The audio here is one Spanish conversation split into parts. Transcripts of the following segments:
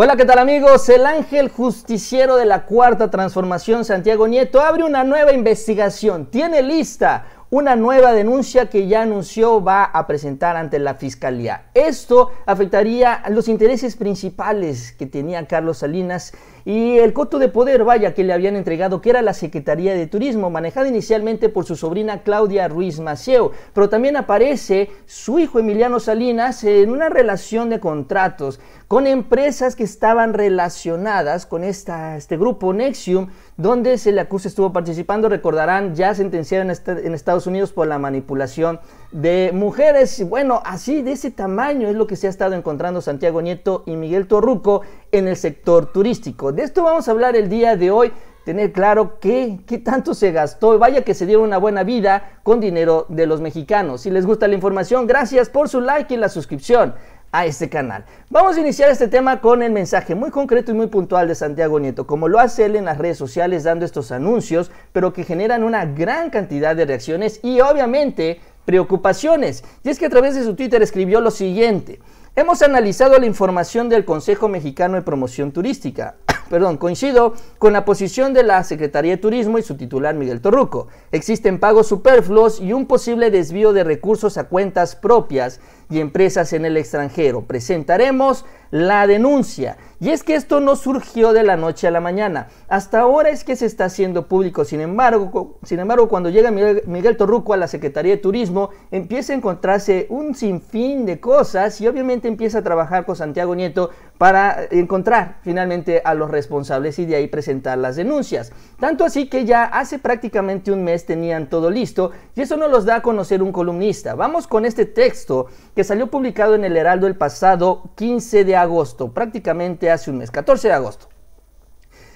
Hola, ¿qué tal amigos? El ángel justiciero de la cuarta transformación, Santiago Nieto, abre una nueva investigación. Tiene lista una nueva denuncia que ya anunció va a presentar ante la fiscalía. Esto afectaría los intereses principales que tenía Carlos Salinas y el coto de poder, vaya, que le habían entregado, que era la Secretaría de Turismo, manejada inicialmente por su sobrina Claudia Ruiz Maceo, pero también aparece su hijo Emiliano Salinas en una relación de contratos con empresas que estaban relacionadas con esta, este grupo Nexium, donde se le acusa estuvo participando, recordarán, ya sentenciado en este, Estados Unidos por la manipulación de mujeres. Bueno, así de ese tamaño es lo que se ha estado encontrando Santiago Nieto y Miguel Torruco en el sector turístico. De esto vamos a hablar el día de hoy tener claro qué, tanto se gastó. Vaya que se dieron una buena vida con dinero de los mexicanos. Si les gusta la información, gracias por su like y la suscripción a este canal. Vamos a iniciar este tema con el mensaje muy concreto y muy puntual de Santiago Nieto, como lo hace él en las redes sociales dando estos anuncios, pero que generan una gran cantidad de reacciones y obviamente preocupaciones. Y es que a través de su Twitter escribió lo siguiente. Hemos analizado la información del Consejo Mexicano de Promoción Turística perdón, coincido con la posición de la Secretaría de Turismo y su titular Miguel Torruco. Existen pagos superfluos y un posible desvío de recursos a cuentas propias y empresas en el extranjero. Presentaremos la denuncia. Y es que esto no surgió de la noche a la mañana. Hasta ahora es que se está haciendo público. Sin embargo, sin embargo cuando llega Miguel, Torruco a la Secretaría de Turismo, empieza a encontrarse un sinfín de cosas y obviamente empieza a trabajar con Santiago Nieto para encontrar finalmente a los responsables y de ahí presentar las denuncias. Tanto así que ya hace prácticamente un mes tenían todo listo y eso no los da a conocer un columnista. Vamos con este texto que salió publicado en el Heraldo el pasado 15 de agosto, prácticamente hace un mes, 14 de agosto.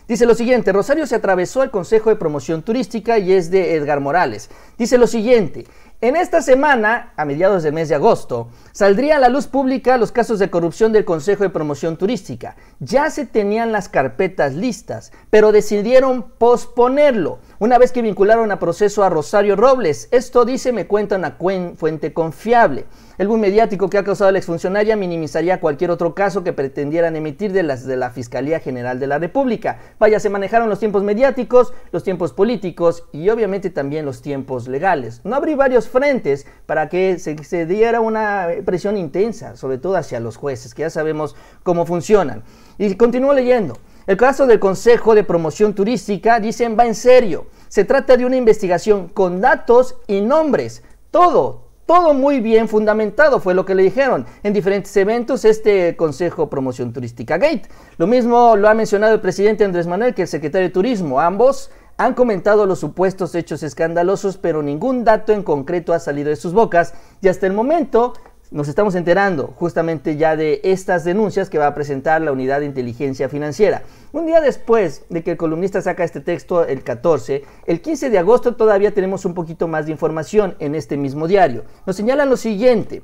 Dice lo siguiente, Rosario se atravesó al Consejo de Promoción Turística y es de Edgar Morales. Dice lo siguiente, en esta semana, a mediados del mes de agosto, saldría a la luz pública los casos de corrupción del Consejo de Promoción Turística. Ya se tenían las carpetas listas, pero decidieron posponerlo una vez que vincularon a proceso a Rosario Robles. Esto dice, me cuenta una fuente confiable. El boom mediático que ha causado la exfuncionaria minimizaría cualquier otro caso que pretendieran emitir de, las, de la Fiscalía General de la República. Vaya, se manejaron los tiempos mediáticos, los tiempos políticos y obviamente también los tiempos legales. No abrí varios frentes para que se diera una eh, presión intensa, sobre todo hacia los jueces, que ya sabemos cómo funcionan. Y continúo leyendo. El caso del Consejo de Promoción Turística, dicen, va en serio. Se trata de una investigación con datos y nombres. Todo, todo muy bien fundamentado, fue lo que le dijeron en diferentes eventos este Consejo Promoción Turística Gate. Lo mismo lo ha mencionado el presidente Andrés Manuel que el secretario de Turismo. Ambos han comentado los supuestos hechos escandalosos, pero ningún dato en concreto ha salido de sus bocas y hasta el momento nos estamos enterando justamente ya de estas denuncias que va a presentar la Unidad de Inteligencia Financiera. Un día después de que el columnista saca este texto, el 14, el 15 de agosto todavía tenemos un poquito más de información en este mismo diario. Nos señalan lo siguiente.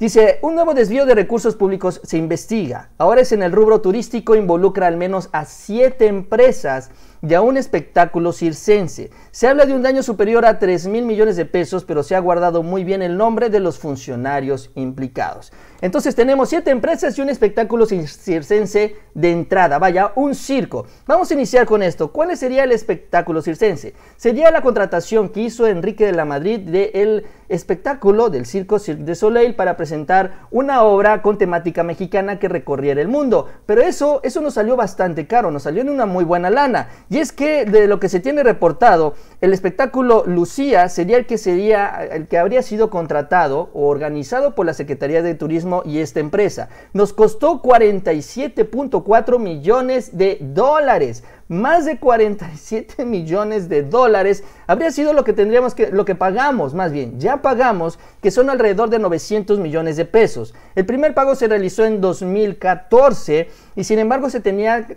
Dice, un nuevo desvío de recursos públicos se investiga. Ahora es en el rubro turístico, involucra al menos a siete empresas de un espectáculo circense. Se habla de un daño superior a 3 mil millones de pesos, pero se ha guardado muy bien el nombre de los funcionarios implicados. Entonces tenemos siete empresas y un espectáculo circense de entrada, vaya, un circo. Vamos a iniciar con esto. ¿Cuál sería el espectáculo circense? Sería la contratación que hizo Enrique de la Madrid de el espectáculo del circo Cirque de Soleil para presentar una obra con temática mexicana que recorriera el mundo. Pero eso, eso nos salió bastante caro, nos salió en una muy buena lana. Y es que de lo que se tiene reportado el espectáculo Lucía sería el que sería el que habría sido contratado o organizado por la Secretaría de Turismo y esta empresa. Nos costó 47.4 millones de dólares. Más de 47 millones de dólares habría sido lo que tendríamos que lo que pagamos, más bien, ya pagamos que son alrededor de 900 millones de pesos. El primer pago se realizó en 2014 y sin embargo se tenía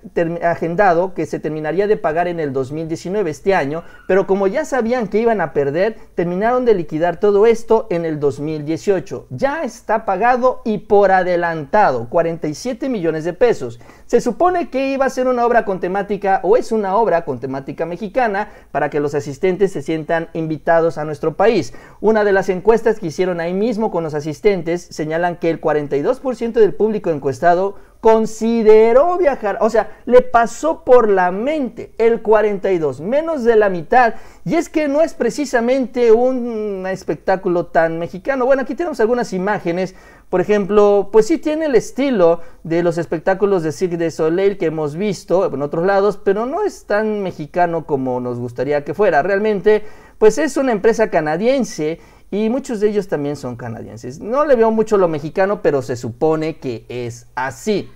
agendado que se terminaría de pagar en el 2019 este año, pero como ya sabían que iban a perder, terminaron de liquidar todo esto en el 2018. Ya está pagado y por adelantado, 47 millones de pesos. Se supone que iba a ser una obra con temática o es una obra con temática mexicana para que los asistentes se sientan invitados a nuestro país. Una de las encuestas que hicieron ahí mismo con los asistentes señalan que el 42% del público encuestado consideró viajar, o sea, le pasó por la mente el 42, menos de la mitad, y es que no es precisamente un espectáculo tan mexicano. Bueno, aquí tenemos algunas imágenes por ejemplo, pues sí tiene el estilo de los espectáculos de Cirque de Soleil que hemos visto en otros lados, pero no es tan mexicano como nos gustaría que fuera. Realmente, pues es una empresa canadiense y muchos de ellos también son canadienses. No le veo mucho lo mexicano, pero se supone que es así.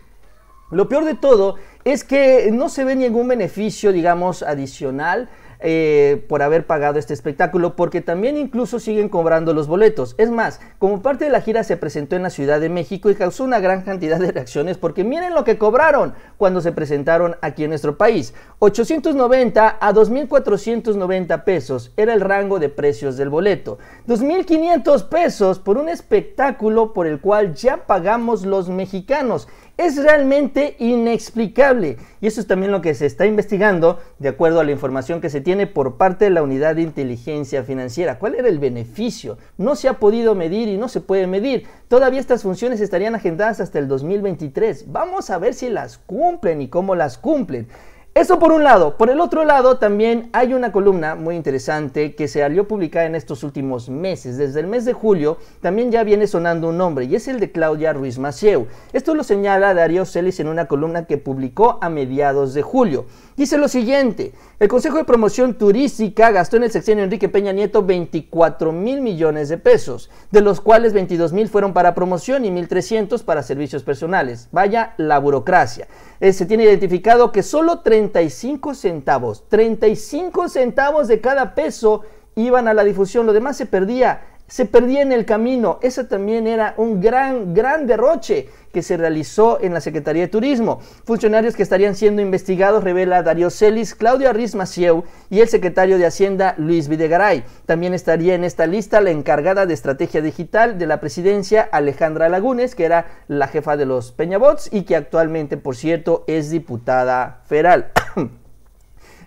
Lo peor de todo es que no se ve ningún beneficio, digamos, adicional eh, por haber pagado este espectáculo, porque también incluso siguen cobrando los boletos. Es más, como parte de la gira se presentó en la Ciudad de México y causó una gran cantidad de reacciones, porque miren lo que cobraron cuando se presentaron aquí en nuestro país. 890 a 2.490 pesos era el rango de precios del boleto. 2.500 pesos por un espectáculo por el cual ya pagamos los mexicanos. Es realmente inexplicable y eso es también lo que se está investigando de acuerdo a la información que se tiene por parte de la Unidad de Inteligencia Financiera. ¿Cuál era el beneficio? No se ha podido medir y no se puede medir. Todavía estas funciones estarían agendadas hasta el 2023. Vamos a ver si las cumplen y cómo las cumplen. Eso por un lado. Por el otro lado, también hay una columna muy interesante que se salió publicada en estos últimos meses. Desde el mes de julio también ya viene sonando un nombre y es el de Claudia Ruiz Macieu. Esto lo señala Darío Celis en una columna que publicó a mediados de julio. Dice lo siguiente, el Consejo de Promoción Turística gastó en el sexenio Enrique Peña Nieto 24 mil millones de pesos, de los cuales 22 mil fueron para promoción y 1.300 para servicios personales. Vaya la burocracia. Eh, se tiene identificado que solo 35 centavos, 35 centavos de cada peso iban a la difusión, lo demás se perdía se perdía en el camino. Ese también era un gran, gran derroche que se realizó en la Secretaría de Turismo. Funcionarios que estarían siendo investigados revela Darío Celis, Claudio Arriz Macieu y el secretario de Hacienda Luis Videgaray. También estaría en esta lista la encargada de estrategia digital de la presidencia Alejandra Lagunes, que era la jefa de los Peñabots y que actualmente, por cierto, es diputada federal.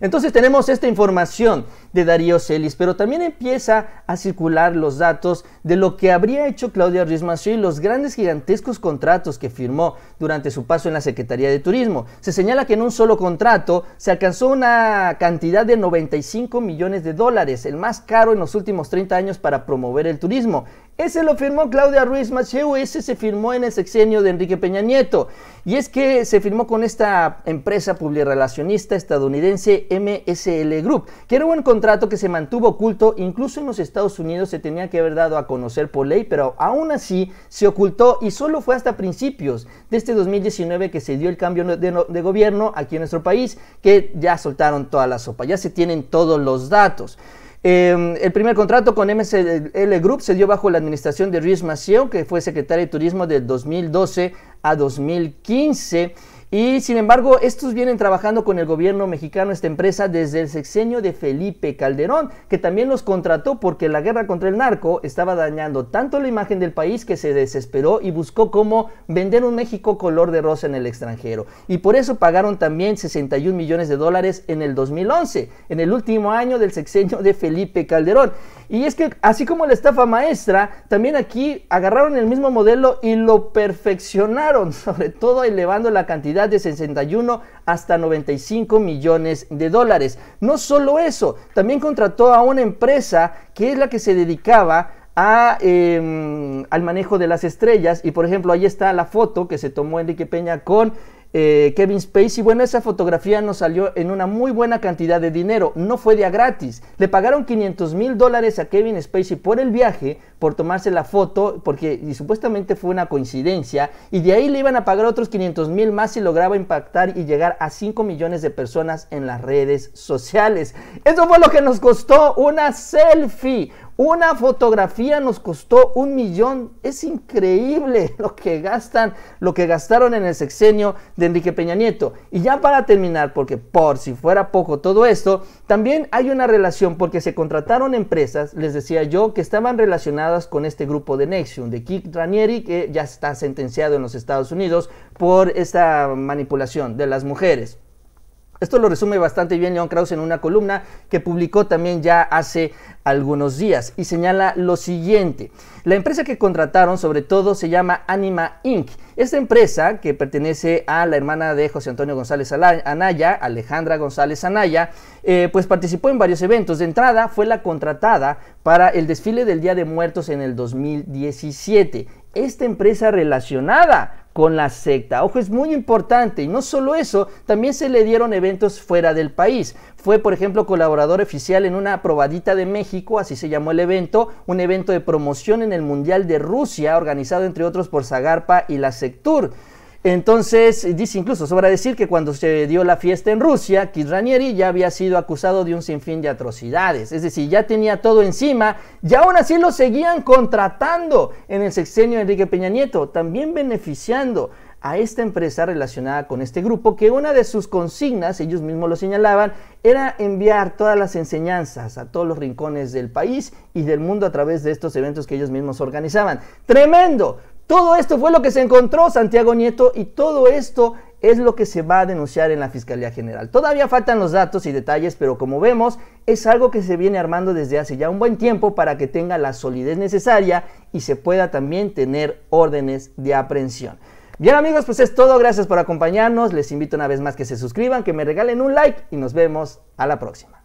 Entonces tenemos esta información de Darío Celis, pero también empieza a circular los datos de lo que habría hecho Claudia Rismasu y los grandes gigantescos contratos que firmó durante su paso en la Secretaría de Turismo. Se señala que en un solo contrato se alcanzó una cantidad de 95 millones de dólares, el más caro en los últimos 30 años para promover el turismo. Ese lo firmó Claudia Ruiz Macheu, ese se firmó en el sexenio de Enrique Peña Nieto. Y es que se firmó con esta empresa publirelacionista estadounidense MSL Group, que era un contrato que se mantuvo oculto, incluso en los Estados Unidos se tenía que haber dado a conocer por ley, pero aún así se ocultó y solo fue hasta principios de este 2019 que se dio el cambio de, de gobierno aquí en nuestro país, que ya soltaron toda la sopa, ya se tienen todos los datos. Em, el primer contrato con MSL Group se dio bajo la administración de Ruiz Maciel, que fue secretario de Turismo de 2012 a 2015. Y sin embargo, estos vienen trabajando con el gobierno mexicano, esta empresa, desde el sexenio de Felipe Calderón, que también los contrató porque la guerra contra el narco estaba dañando tanto la imagen del país que se desesperó y buscó cómo vender un México color de rosa en el extranjero. Y por eso pagaron también 61 millones de dólares en el 2011, en el último año del sexenio de Felipe Calderón. Y es que así como la estafa maestra, también aquí agarraron el mismo modelo y lo perfeccionaron, sobre todo elevando la cantidad de 61 hasta 95 millones de dólares. No solo eso, también contrató a una empresa que es la que se dedicaba a, em, al manejo de las estrellas. Y por ejemplo, ahí está la foto que se tomó Enrique Peña con eh, Kevin Spacey. Bueno, esa fotografía nos salió en una muy buena cantidad de dinero. No fue de a gratis. Le pagaron 500 mil dólares a Kevin Spacey por el viaje, por tomarse la foto, porque supuestamente fue una coincidencia. Y de ahí le iban a pagar otros 500 mil más si lograba impactar y llegar a 5 millones de personas en las redes sociales. Eso fue lo que nos costó una selfie. Una fotografía nos costó un millón. Es increíble lo que gastan, lo que gastaron en el sexenio de Enrique Peña Nieto. Y ya para terminar, porque por si fuera poco todo esto, también hay una relación porque se contrataron empresas, les decía yo, que estaban relacionadas con este grupo de Nexium, de Kik Ranieri, que ya está sentenciado en los Estados Unidos por esta manipulación de las mujeres. Esto lo resume bastante bien Leon Krause en una columna que publicó también ya hace algunos días y señala lo siguiente. La empresa que contrataron sobre todo se llama Anima Inc. Esta empresa que pertenece a la hermana de José Antonio González Anaya, Alejandra González Anaya, eh, pues participó en varios eventos. De entrada fue la contratada para el desfile del Día de Muertos en el 2017. Esta empresa relacionada con la secta. Ojo, es muy importante. Y no solo eso, también se le dieron eventos fuera del país. Fue, por ejemplo, colaborador oficial en una probadita de México, así se llamó el evento, un evento de promoción en el Mundial de Rusia, organizado entre otros por Zagarpa y la Sectur. Entonces, dice incluso, sobra decir que cuando se dio la fiesta en Rusia, Ranieri ya había sido acusado de un sinfín de atrocidades, es decir, ya tenía todo encima y aún así lo seguían contratando en el sexenio de Enrique Peña Nieto, también beneficiando a esta empresa relacionada con este grupo, que una de sus consignas, ellos mismos lo señalaban, era enviar todas las enseñanzas a todos los rincones del país y del mundo a través de estos eventos que ellos mismos organizaban. Tremendo, todo esto fue lo que se encontró Santiago Nieto y todo esto es lo que se va a denunciar en la Fiscalía General. Todavía faltan los datos y detalles, pero como vemos, es algo que se viene armando desde hace ya un buen tiempo para que tenga la solidez necesaria y se pueda también tener órdenes de aprehensión. Bien amigos, pues es todo. Gracias por acompañarnos. Les invito una vez más que se suscriban, que me regalen un like y nos vemos a la próxima.